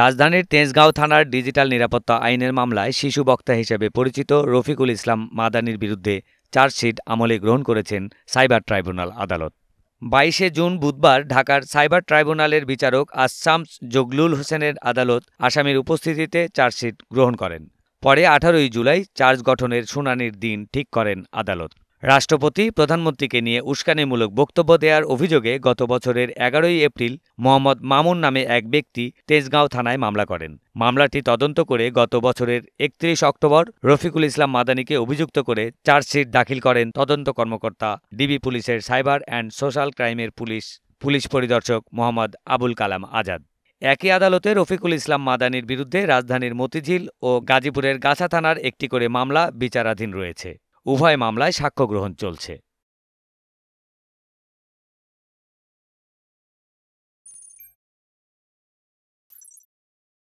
রাজধানীর তেজগাঁও থানার ডিজিটাল নিরাপত্তা আইনের মামলায় শিশু বক্তা হিসেবে পরিচিত রফিকুল ইসলাম মাদানির বিরুদ্ধে চার্জশিট আমলে গ্রহণ করেছেন সাইবার ট্রাইব্যুনাল আদালত বাইশে জুন বুধবার ঢাকার সাইবার ট্রাইব্যুনালের বিচারক আসামস জগলুল হোসেনের আদালত আসামির উপস্থিতিতে চার্জশিট গ্রহণ করেন পরে আঠারোই জুলাই চার্জ গঠনের শুনানির দিন ঠিক করেন আদালত রাষ্ট্রপতি প্রধানমন্ত্রীকে নিয়ে উস্কানিমূলক বক্তব্য দেওয়ার অভিযোগে গত বছরের এগারোই এপ্রিল মোহাম্মদ মামুন নামে এক ব্যক্তি তেজগাঁও থানায় মামলা করেন মামলাটি তদন্ত করে গত বছরের একত্রিশ অক্টোবর রফিকুল ইসলাম মাদানিকে অভিযুক্ত করে চার্জশিট দাখিল করেন তদন্ত কর্মকর্তা ডিবি পুলিশের সাইবার অ্যান্ড সোশ্যাল ক্রাইমের পুলিশ পুলিশ পরিদর্শক মোহাম্মদ আবুল কালাম আজাদ একই আদালতে রফিকুল ইসলাম মাদানির বিরুদ্ধে রাজধানীর মতিঝিল ও গাজীপুরের গাছা থানার একটি করে মামলা বিচারাধীন রয়েছে উভয় মামলায় সাক্ষ্য গ্রহণ চলছে